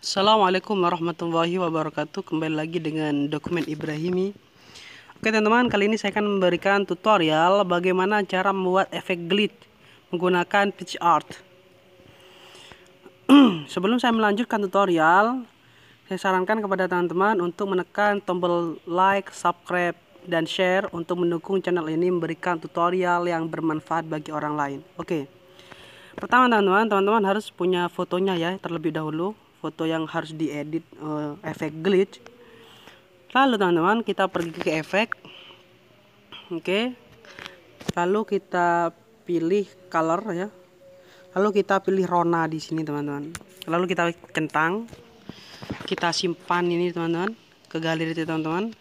Assalamualaikum warahmatullahi wabarakatuh Kembali lagi dengan dokumen Ibrahimi Oke teman-teman kali ini saya akan memberikan tutorial Bagaimana cara membuat efek glitch Menggunakan pitch art Sebelum saya melanjutkan tutorial Saya sarankan kepada teman-teman Untuk menekan tombol like, subscribe, dan share Untuk mendukung channel ini Memberikan tutorial yang bermanfaat bagi orang lain Oke Pertama teman-teman, teman-teman harus punya fotonya ya terlebih dahulu foto yang harus diedit uh, efek glitch lalu teman-teman kita pergi ke efek oke okay. lalu kita pilih color ya lalu kita pilih rona di sini teman-teman lalu kita kentang kita simpan ini teman-teman ke galeri teman-teman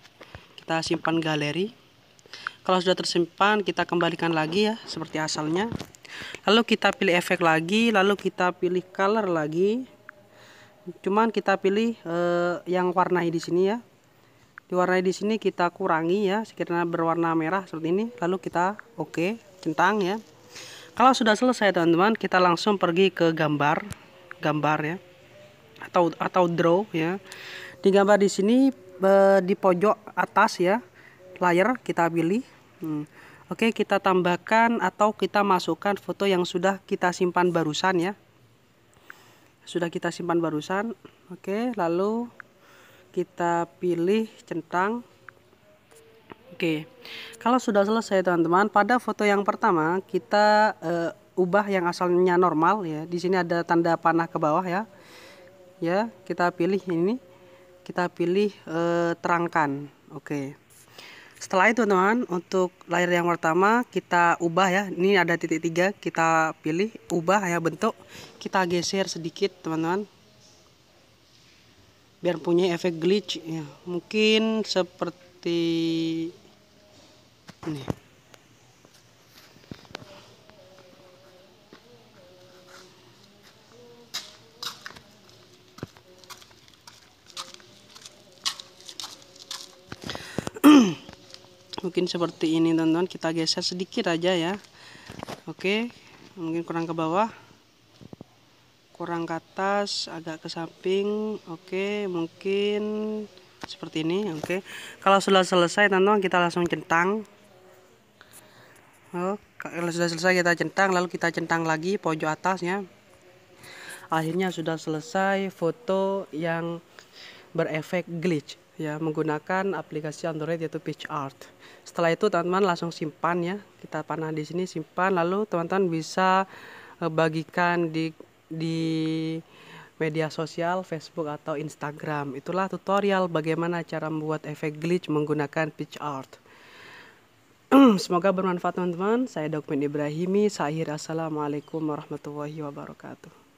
kita simpan galeri kalau sudah tersimpan kita kembalikan lagi ya seperti asalnya lalu kita pilih efek lagi lalu kita pilih color lagi cuman kita pilih eh, yang warnai di sini ya diwarnai di sini kita kurangi ya sekiranya berwarna merah seperti ini lalu kita oke okay, centang ya kalau sudah selesai teman-teman kita langsung pergi ke gambar gambar ya atau atau draw ya di gambar di sini eh, di pojok atas ya layar kita pilih hmm. oke kita tambahkan atau kita masukkan foto yang sudah kita simpan barusan ya sudah kita simpan barusan oke lalu kita pilih centang oke kalau sudah selesai teman-teman pada foto yang pertama kita uh, ubah yang asalnya normal ya di sini ada tanda panah ke bawah ya ya kita pilih ini kita pilih uh, terangkan oke setelah itu teman-teman untuk layar yang pertama kita ubah ya ini ada titik tiga kita pilih ubah ya bentuk kita geser sedikit teman-teman biar punya efek glitch ya mungkin seperti ini mungkin seperti ini teman-teman kita geser sedikit aja ya oke mungkin kurang ke bawah kurang ke atas agak ke samping oke mungkin seperti ini oke kalau sudah selesai teman-teman kita langsung centang oh, kalau sudah selesai kita centang lalu kita centang lagi pojok atasnya akhirnya sudah selesai foto yang berefek glitch ya menggunakan aplikasi Android yaitu Art. Setelah itu teman-teman langsung simpan ya. Kita panah di sini simpan lalu teman-teman bisa e, bagikan di di media sosial Facebook atau Instagram. Itulah tutorial bagaimana cara membuat efek glitch menggunakan Art. Semoga bermanfaat teman-teman. Saya Dokmen Ibrahimi, saya Assalamualaikum warahmatullahi wabarakatuh.